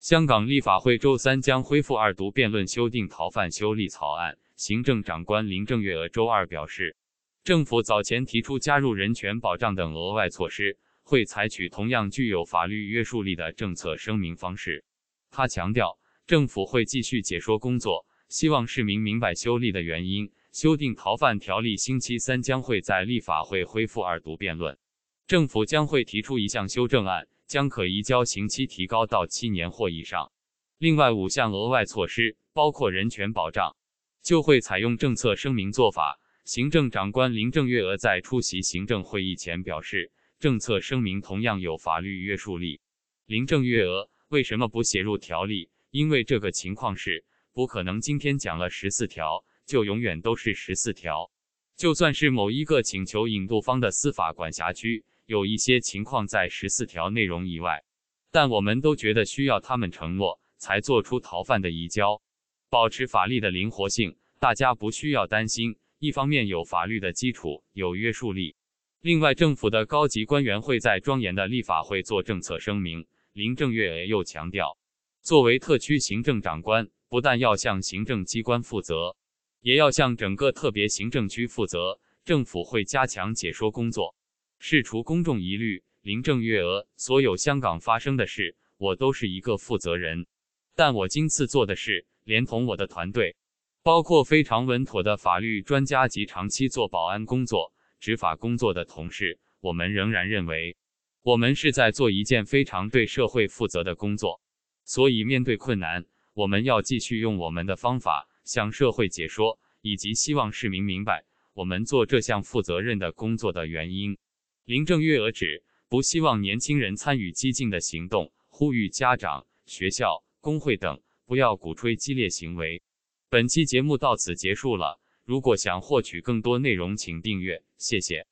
香港立法会周三将恢复二读辩论修订逃犯修例草案。行政长官林郑月娥周二表示，政府早前提出加入人权保障等额外措施，会采取同样具有法律约束力的政策声明方式。他强调，政府会继续解说工作，希望市民明白修例的原因。修订逃犯条例星期三将会在立法会恢复二读辩论，政府将会提出一项修正案。将可移交刑期提高到七年或以上，另外五项额外措施包括人权保障，就会采用政策声明做法。行政长官林郑月娥在出席行政会议前表示，政策声明同样有法律约束力。林郑月娥为什么不写入条例？因为这个情况是不可能今天讲了十四条就永远都是十四条，就算是某一个请求引渡方的司法管辖区。有一些情况在十四条内容以外，但我们都觉得需要他们承诺才做出逃犯的移交，保持法律的灵活性。大家不需要担心，一方面有法律的基础有约束力，另外政府的高级官员会在庄严的立法会做政策声明。林正月又强调，作为特区行政长官，不但要向行政机关负责，也要向整个特别行政区负责。政府会加强解说工作。事除公众疑虑，林郑月娥：所有香港发生的事，我都是一个负责人。但我今次做的事，连同我的团队，包括非常稳妥的法律专家及长期做保安工作、执法工作的同事，我们仍然认为，我们是在做一件非常对社会负责的工作。所以，面对困难，我们要继续用我们的方法向社会解说，以及希望市民明白我们做这项负责任的工作的原因。林郑月娥指不希望年轻人参与激进的行动，呼吁家长、学校、工会等不要鼓吹激烈行为。本期节目到此结束了。如果想获取更多内容，请订阅。谢谢。